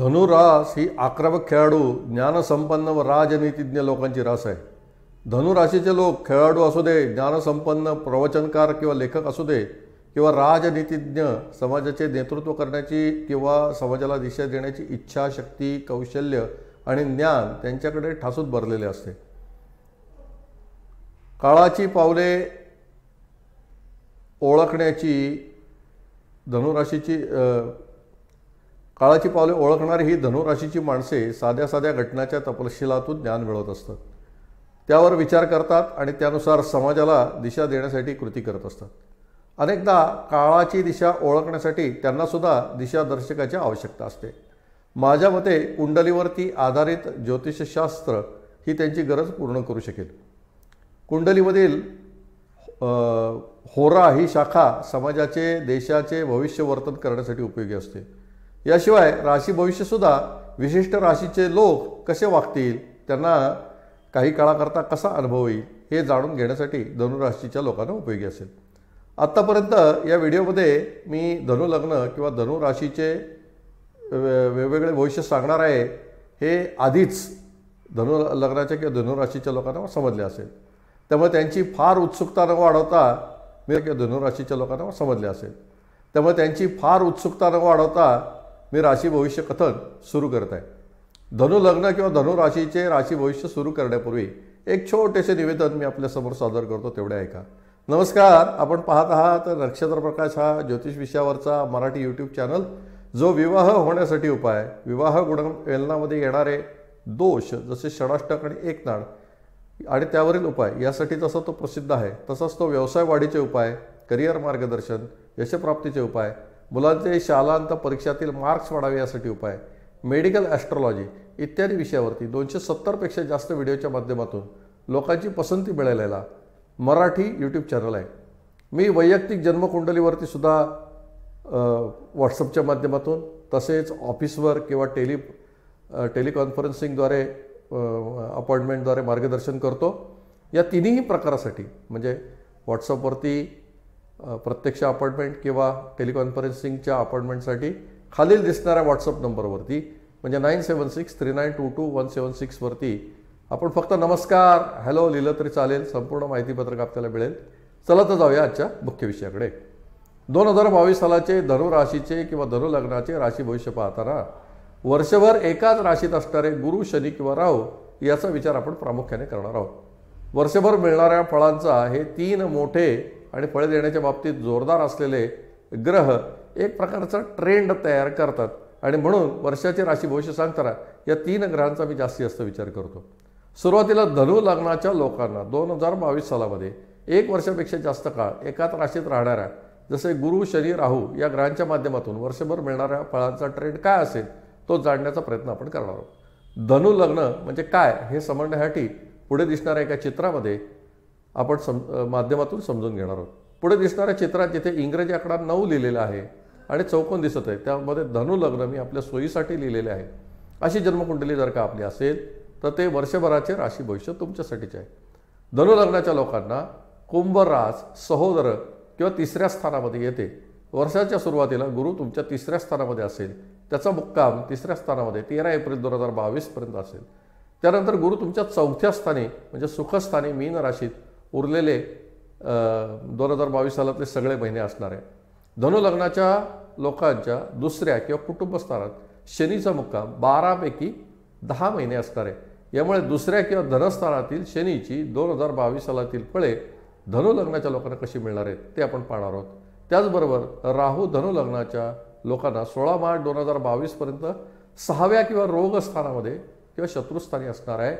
धनुरास ही आक्रमक खेळाडू ज्ञानसंपन्न व राजनीतिज्ञ लोकांची रास आहे धनुराशीचे लोक खेळाडू असू दे ज्ञानसंपन्न प्रवचनकार किंवा लेखक असू दे किंवा राजनीतिज्ञ समाजाचे नेतृत्व करण्याची किंवा समाजाला दिशा देण्याची इच्छा शक्ती कौशल्य आणि ज्ञान त्यांच्याकडे ठासूत भरलेले असते काळाची पावले ओळखण्याची धनुराशीची काळाची पावले ओळखणारी ही धनुराशीची माणसे साध्या साध्या घटनाच्या तपशिलातून ज्ञान मिळवत असतात त्यावर विचार करतात आणि त्यानुसार समाजाला दिशा देण्यासाठी कृती करत असतात अनेकदा काळाची दिशा ओळखण्यासाठी त्यांनासुद्धा दिशादर्शकाची आवश्यकता असते माझ्या मते कुंडलीवरती आधारित ज्योतिषशास्त्र ही त्यांची गरज पूर्ण करू शकेल कुंडलीमधील होरा ही शाखा समाजाचे देशाचे भविष्य वर्तन करण्यासाठी उपयोगी असते याशिवाय राशी भविष्यसुद्धा विशिष्ट राशीचे लोक कसे वागतील त्यांना काही काळाकरता कसा अनुभव येईल हे जाणून घेण्यासाठी धनुराशीच्या लोकांना उपयोगी असेल आत्तापर्यंत या व्हिडिओमध्ये मी धनुलग्न किंवा धनुराशीचे वेगवेगळे भविष्य सांगणार आहे हे आधीच धनु लग्नाच्या किंवा धनुराशीच्या लोकांना समजले असेल त्यामुळे त्यांची फार उत्सुकता न वाढवता मी धनुराशीच्या लोकांना समजले असेल त्यामुळे त्यांची फार उत्सुकता न वाढवता मी राशी भविष्य कथन सुरू करत आहे धनुलग्न किंवा धनुराशीचे राशी भविष्य सुरू करण्यापूर्वी एक छोटेसे निवेदन मी आपल्यासमोर सादर करतो तेवढे ऐका नमस्कार आपण पाहत आहात नक्षत्र प्रकाश हा ज्योतिष विषयावरचा मराठी यूट्यूब चॅनल जो विवाह होण्यासाठी उपाय विवाह गुण वेलनामध्ये येणारे दोष जसे षडाष्टक आणि एकनाड आणि त्यावरील उपाय यासाठी जसा तो प्रसिद्ध आहे तसाच तो व्यवसाय वाढीचे उपाय करिअर मार्गदर्शन यशप्राप्तीचे उपाय मुलांचे शालांत परीक्षातील मार्क्स वाढावे यासाठी उपाय मेडिकल ॲस्ट्रॉलॉजी इत्यादी विषयावरती दोनशे सत्तरपेक्षा जास्त व्हिडिओच्या माध्यमातून लोकांची पसंती मिळालेला मराठी यूट्यूब चॅनल आहे मी वैयक्तिक जन्मकुंडलीवरती सुद्धा व्हॉट्सअपच्या माध्यमातून तसेच ऑफिसवर किंवा टेली टेलिकॉन्फरन्सिंगद्वारे अपॉइंटमेंटद्वारे मार्गदर्शन करतो या तिन्ही प्रकारासाठी म्हणजे व्हॉट्सअपवरती प्रत्यक्ष अपॉइंटमेंट किंवा टेलिकॉन्फरन्सिंगच्या अपॉइंटमेंटसाठी खालील दिसणाऱ्या व्हॉट्सअप नंबरवरती म्हणजे nine seven six three nine two two one seven सिक्सवरती आपण फक्त नमस्कार हॅलो लिहिलं तरी चालेल संपूर्ण माहितीपत्रक आपल्याला मिळेल चला तर जाऊया आजच्या मुख्य विषयाकडे दोन हजार बावीस सालाचे धनुराशीचे किंवा धनुलग्नाचे राशी भविष्य पाहताना वर्षभर एकाच राशीत असणारे गुरु शनी किंवा राहू याचा विचार आपण प्रामुख्याने करणार आहोत वर्षभर मिळणाऱ्या फळांचा हे तीन मोठे आणि फळे देण्याच्या बाबतीत जोरदार असलेले ग्रह एक प्रकारचा ट्रेंड तयार करतात आणि म्हणून वर्षाचे राशी भविष्य सांगताना या तीन ग्रहांचा मी जास्तीत जास्त विचार करतो सुरुवातीला धनु लग्नाच्या लोकांना दोन हजार बावीस सालामध्ये एक वर्षापेक्षा जास्त काळ एकाच राशीत राहणाऱ्या जसे गुरु शनी राहू या ग्रहांच्या माध्यमातून वर्षभर मिळणाऱ्या फळांचा ट्रेंड काय असेल तो जाणण्याचा प्रयत्न आपण करणार आहोत धनु लग्न म्हणजे काय हे समजण्यासाठी पुढे दिसणाऱ्या एका चित्रामध्ये आपण सम माध्यमातून समजून घेणार आहोत पुढे दिसणाऱ्या चित्रात जिथे इंग्रजी आकडा नऊ लिहिलेला आहे आणि चौकोन दिसत आहे त्यामध्ये धनुलग्न मी आपल्या सोयीसाठी लिहिलेले आहे अशी जन्मकुंडली जर का आपली असेल तर ते वर्षभराचे राशी भविष्य तुमच्यासाठीचे आहे धनुलग्नाच्या लोकांना कुंभराज सहोदर किंवा तिसऱ्या स्थानामध्ये येते वर्षाच्या सुरुवातीला गुरु तुमच्या तिसऱ्या स्थानामध्ये असेल त्याचा मुक्काम तिसऱ्या स्थानामध्ये तेरा एप्रिल दोन हजार बावीसपर्यंत असेल त्यानंतर गुरु तुमच्या चौथ्या स्थानी म्हणजे सुखस्थानी मीन राशीत उरलेले दोन हजार बावीस सालातले सगळे महिने असणार आहे धनुलग्नाच्या लोकांच्या दुसऱ्या किंवा कुटुंबस्थानात शनीचा मुक्काम बारापैकी दहा महिने असणार आहे यामुळे दुसऱ्या किंवा धनस्थानातील शनीची दोन हजार बावीस सालातील फळे धनुलग्नाच्या लोकांना कशी मिळणार आहेत ते आपण पाहणार आहोत त्याचबरोबर राहू धनुलग्नाच्या लोकांना सोळा मार्च दोन हजार बावीसपर्यंत सहाव्या किंवा रोगस्थानामध्ये किंवा शत्रुस्थानी असणार आहे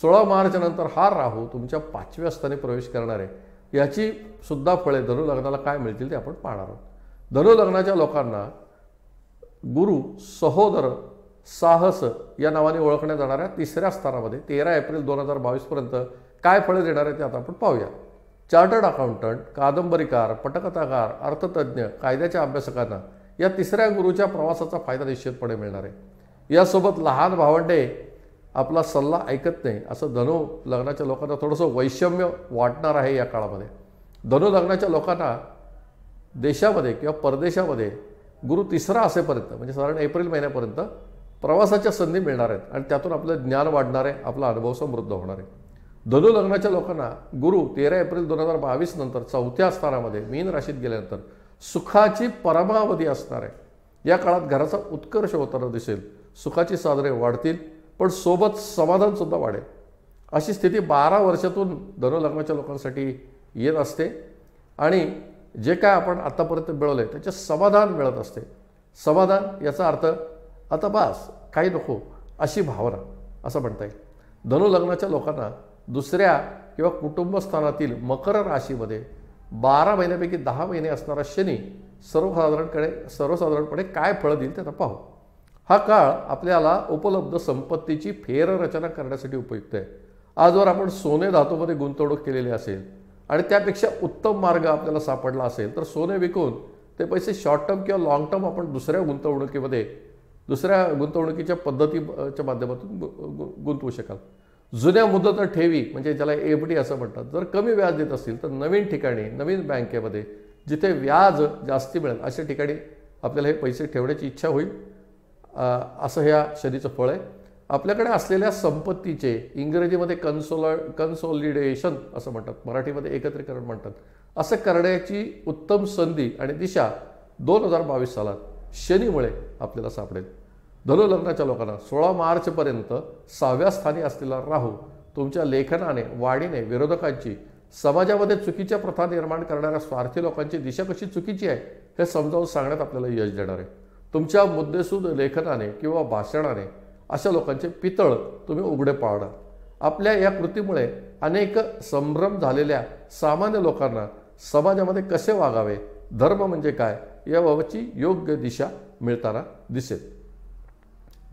सोळा मार्चनंतर हा राहू तुमच्या पाचव्या स्थानी प्रवेश करणार आहे याची सुद्धा फळे धनुलग्नाला काय मिळतील ते आपण पाहणार आहोत धनुलग्नाच्या लोकांना गुरु सहोदर साहस या नावाने ओळखण्यात जाणाऱ्या तिसऱ्या स्थानामध्ये तेरा एप्रिल दोन हजार बावीसपर्यंत काय फळे देणार आहे ते आता आपण पाहूया चार्टर्ड अकाउंटंट कादंबरीकार पटकथाकार अर्थतज्ज्ञ कायद्याच्या अभ्यासकांना या तिसऱ्या गुरुच्या प्रवासाचा फायदा निश्चितपणे मिळणार आहे यासोबत लहान भावंडे आपला सल्ला ऐकत नाही असं धनु लग्नाच्या लोकांना थोडंसं वैषम्य वाटणार आहे या काळामध्ये धनु लग्नाच्या लोकांना देशामध्ये किंवा परदेशामध्ये गुरु तिसरा असेपर्यंत म्हणजे साधारण एप्रिल महिन्यापर्यंत प्रवासाच्या संधी मिळणार आहेत आणि त्यातून आपलं ज्ञान वाढणार आहे आपला अनुभव समृद्ध होणार आहे धनु लग्नाच्या लोकांना गुरु तेरा एप्रिल दोन हजार बावीस नंतर चौथ्या स्थानामध्ये मीन राशीत गेल्यानंतर सुखाची परमावधी असणार आहे या काळात घराचा उत्कर्ष होताना दिसेल सुखाची साधने वाढतील पण सोबत समाधानसुद्धा वाढेल अशी स्थिती बारा वर्षातून धनुलग्नाच्या लोकांसाठी येत असते आणि जे काय आपण आत्तापर्यंत मिळवलं आहे त्याचे समाधान मिळत असते समाधान याचा अर्थ आता बास काही नको अशी भावना असं म्हणता येईल धनुलग्नाच्या लोकांना दुसऱ्या किंवा कुटुंबस्थानातील मकर राशीमध्ये बारा महिन्यापैकी दहा महिने असणारा शनी सर्वसाधारणकडे सर्वसाधारणपणे काय फळं देईल त्याचा पाहू हा काळ आपल्याला उपलब्ध संपत्तीची फेररचना करण्यासाठी उपयुक्त आहे आजवर आपण सोने धातूमध्ये गुंतवणूक केलेली असेल आणि त्यापेक्षा उत्तम मार्ग आपल्याला सापडला असेल तर सोने विकून ते पैसे शॉर्ट टर्म किंवा लॉंग टर्म आपण दुसऱ्या गुंतवणुकीमध्ये दुसऱ्या गुंतवणुकीच्या पद्धतीच्या माध्यमातून गुंतवू शकाल जुन्या मुदत ठेवी म्हणजे ज्याला एफ डी असं म्हणतात जर कमी व्याज देत असतील तर नवीन ठिकाणी नवीन बँकेमध्ये जिथे व्याज जास्ती मिळेल अशा ठिकाणी आपल्याला हे पैसे ठेवण्याची इच्छा होईल असं ह्या शनीचं फळ आहे आपल्याकडे असलेल्या संपत्तीचे इंग्रजीमध्ये कन्सोल कन्सोलिडेशन असं म्हणतात मराठीमध्ये एकत्रीकरण म्हणतात असं करण्याची उत्तम संधी आणि दिशा दोन हजार बावीस सालात शनीमुळे आपल्याला सापडेल धनु लग्नाच्या लोकांना सोळा मार्चपर्यंत सहाव्या स्थानी असलेला राहू तुमच्या लेखनाने वाढीने विरोधकांची समाजामध्ये चुकीच्या प्रथा निर्माण करणाऱ्या स्वार्थी लोकांची दिशा कशी चुकीची आहे हे समजावून सांगण्यात आपल्याला यश देणार आहे तुमच्या मुद्देसूद लेखनाने किंवा भाषणाने अशा लोकांचे पितळ तुम्ही उघडे पाळणार आपल्या या कृतीमुळे अनेक संभ्रम झालेल्या सामान्य लोकांना समाजामध्ये कसे वागावे धर्म म्हणजे काय याबाबतची योग्य दिशा मिळताना दिसेल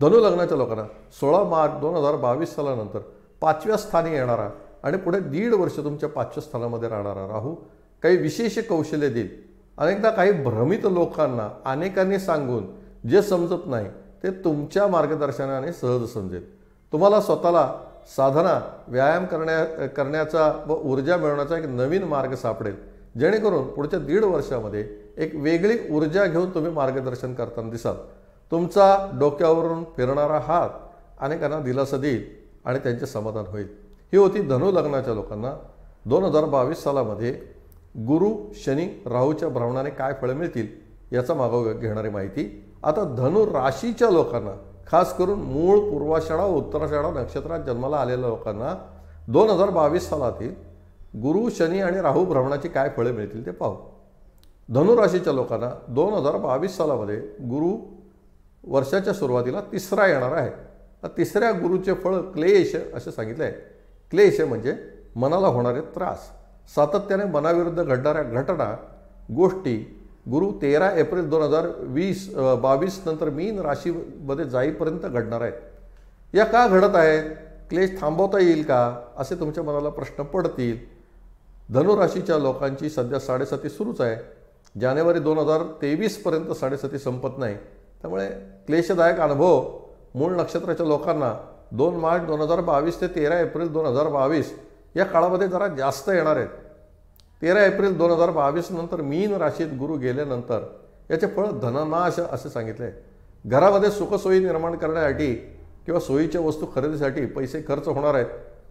धनुलग्नाच्या लोकांना सोळा मार्च दोन हजार बावीस सालानंतर पाचव्या स्थानी येणारा आणि पुढे दीड वर्ष तुमच्या पाचव्या स्थानामध्ये राहणारा राहू काही विशेष कौशल्य देईल अनेकदा काही भ्रमित लोकांना अनेकांनी सांगून जे समजत नाही ते तुमच्या मार्गदर्शनाने सहज समजेल तुम्हाला स्वतःला साधना व्यायाम करण्या करण्याचा व ऊर्जा मिळवण्याचा एक नवीन मार्ग सापडेल जेणेकरून पुढच्या दीड वर्षामध्ये एक वेगळी ऊर्जा घेऊन तुम्ही मार्गदर्शन करताना दिसाल तुमचा डोक्यावरून फिरणारा हात अनेकांना दिलासा देईल आणि त्यांचे समाधान होईल ही होती धनु लग्नाच्या लोकांना दोन हजार बावीस सालामध्ये गुरु शनी राहूच्या भ्रमणाने काय फळं मिळतील याचा मागोवा घेणारी माहिती आता धनु राशीच्या लोकांना खास करून मूळ पूर्वाषाढा उत्तराषाढा नक्षत्रात जन्माला आलेल्या लोकांना दोन हजार बावीस सालातील गुरु शनी आणि राहू भ्रमणाची काय फळे मिळतील ते पाहू धनुराशीच्या लोकांना दोन हजार बावीस सालामध्ये गुरु वर्षाच्या सुरुवातीला तिसरा येणार आहे तिसऱ्या गुरुचे फळ क्लेश असे सांगितलं आहे क्लेश म्हणजे मनाला होणारे त्रास सातत्याने मनाविरुद्ध घडणाऱ्या घटना गोष्टी गुरु तेरा एप्रिल दोन हजार वीस बावीस नंतर मीन राशीमध्ये जाईपर्यंत घडणार आहेत या का घडत आहेत क्लेश थांबवता येईल का असे तुमच्या मनाला प्रश्न पडतील धनुराशीच्या लोकांची सध्या साडेसाती सुरूच आहे जानेवारी दोन हजार तेवीसपर्यंत साडेसाती संपत नाही त्यामुळे क्लेशदायक अनुभव मूळ नक्षत्राच्या लोकांना दोन मार्च दोन हजार बावीस ते तेरा एप्रिल दोन हजार बावीस या काळामध्ये जरा जास्त येणार आहेत तेरा एप्रिल दोन हजार बावीस नंतर मीन राशीत गुरु गेल्यानंतर याचे फळ धननाश असे सांगितले घरामध्ये सुखसोयी निर्माण करण्यासाठी किंवा सोयीच्या वस्तू खरेदीसाठी पैसे खर्च होणार आहेत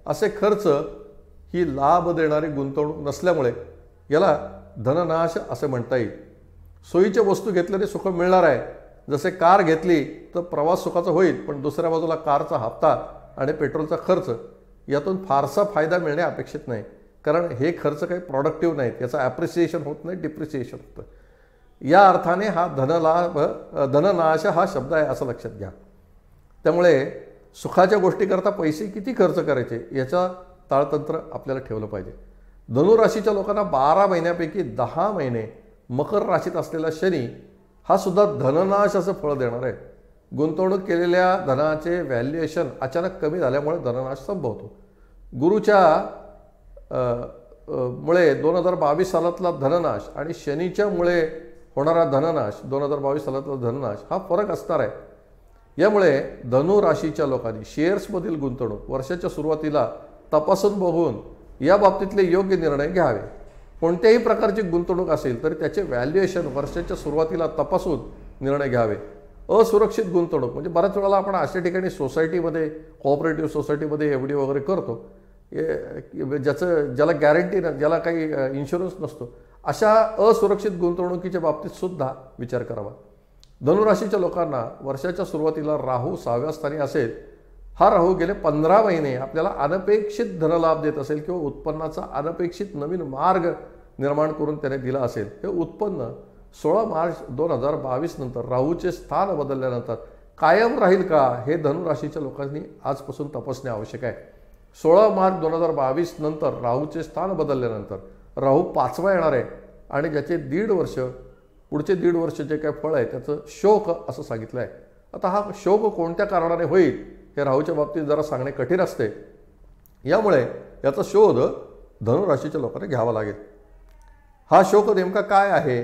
असे खर्च ही लाभ देणारी गुंतवणूक नसल्यामुळे याला धननाश असे म्हणता येईल सोयीच्या वस्तू घेतल्याने सुख मिळणार आहे जसे कार घेतली तर प्रवास सुखाचा होईल पण दुसऱ्या बाजूला कारचा हप्ता आणि पेट्रोलचा खर्च यातून फारसा फायदा मिळणे अपेक्षित नाही कारण हे खर्च काही प्रॉडक्टिव्ह नाहीत याचा ॲप्रिसिएशन होत नाही डिप्रिसिएशन होतं या अर्थाने हा धनलाभ धननाश हा शब्द आहे असं लक्षात घ्या त्यामुळे सुखाच्या गोष्टीकरता पैसे किती खर्च करायचे याचा ताळतंत्र आपल्याला ठेवलं पाहिजे धनुराशीच्या लोकांना बारा महिन्यापैकी दहा महिने मकर राशीत असलेला शनी हा सुद्धा धननाश असं फळ देणार आहे गुंतवणूक केलेल्या धनाचे व्हॅल्युएशन अचानक कमी झाल्यामुळे धननाश संभवतो गुरुच्या मुळे दोन हजार बावीस सालातला धननाश आणि शनीच्यामुळे होणारा धननाश दोन हजार बावीस सालातला धननाश हा फरक असणार आहे यामुळे धनु राशीच्या लोकांनी शेअर्समधील गुंतवणूक वर्षाच्या सुरुवातीला तपासून बघून या बाबतीतले योग्य निर्णय घ्यावे कोणत्याही प्रकारची गुंतवणूक असेल तर त्याचे व्हॅल्युएशन वर्षाच्या सुरुवातीला तपासून निर्णय घ्यावे असुरक्षित गुंतवणूक म्हणजे बऱ्याच वेळेला आपण अशा ठिकाणी सोसायटीमध्ये कोऑपरेटिव्ह सोसायटीमध्ये एफ डी वगैरे करतो ज्याचं ज्याला गॅरंटी नाही ज्याला काही इन्शुरन्स नसतो अशा असुरक्षित गुंतवणुकीच्या बाबतीत सुद्धा विचार करावा धनुराशीच्या लोकांना वर्षाच्या सुरुवातीला राहू सहाव्या स्थानी असेल हा राहू गेले पंधरा महिने आपल्याला अनपेक्षित धनलाभ देत असेल किंवा उत्पन्नाचा अनपेक्षित नवीन मार्ग निर्माण करून त्याने दिला असेल हे उत्पन्न सोळा मार्च दोन हजार बावीस नंतर राहूचे स्थान बदलल्यानंतर कायम राहील का हे धनुराशीच्या लोकांनी आजपासून तपासणे आवश्यक आहे सोळा मार्च दोन हजार बावीस नंतर राहूचे स्थान बदलल्यानंतर राहू पाचवा येणार आहे आणि ज्याचे दीड वर्ष पुढचे दीड वर्ष जे काय फळ आहे त्याचं शोक असं सांगितलं आहे आता हा शोक कोणत्या कारणाने होईल हे राहूच्या बाबतीत जरा सांगणे कठीण असते यामुळे याचा शोध धनुराशीच्या लोकांना घ्यावा लागेल हा शोक नेमका काय आहे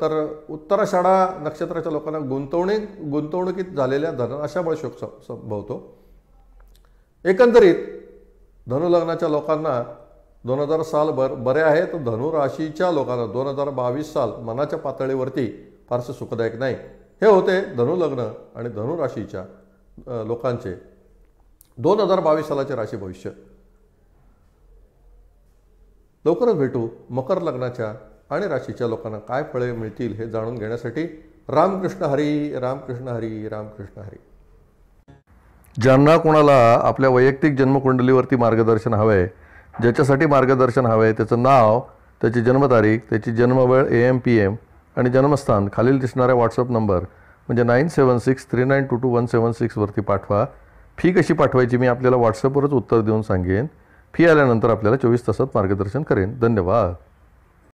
तर उत्तराषाढा नक्षत्राच्या लोकांना गुंतवणूक गुंतवणुकीत झालेल्या धनराशामुळे शोक संभवतो एकंदरीत धनुलग्नाच्या लोकांना दोन हजार साल बर बरे आहे तर धनुराशीच्या लोकांना दोन हजार बावीस साल मनाच्या पातळीवरती फारसं सुखदायक नाही हे होते धनुलग्न आणि धनुराशीच्या लोकांचे दोन हजार बावीस सालाचे राशी भविष्य लवकरच भेटू मकर लग्नाच्या आणि राशीच्या लोकांना काय फळे मिळतील हे जाणून घेण्यासाठी रामकृष्ण हरी रामकृष्ण हरी रामकृष्ण हरी ज्यांना कोणाला आपल्या वैयक्तिक जन्मकुंडलीवरती मार्गदर्शन हवं आहे ज्याच्यासाठी मार्गदर्शन हवं आहे त्याचं नाव त्याची जन्मतारीख त्याची जन्मवेळ ए एम पी एम आणि जन्मस्थान खालील दिसणाऱ्या व्हॉट्सअप नंबर म्हणजे nine seven six three nine two two one seven सिक्सवरती पाठवा फी कशी पाठवायची मी आपल्याला व्हॉट्सअपवरच उत्तर देऊन सांगेन फी आल्यानंतर आपल्याला चोवीस तासात मार्गदर्शन करेन धन्यवाद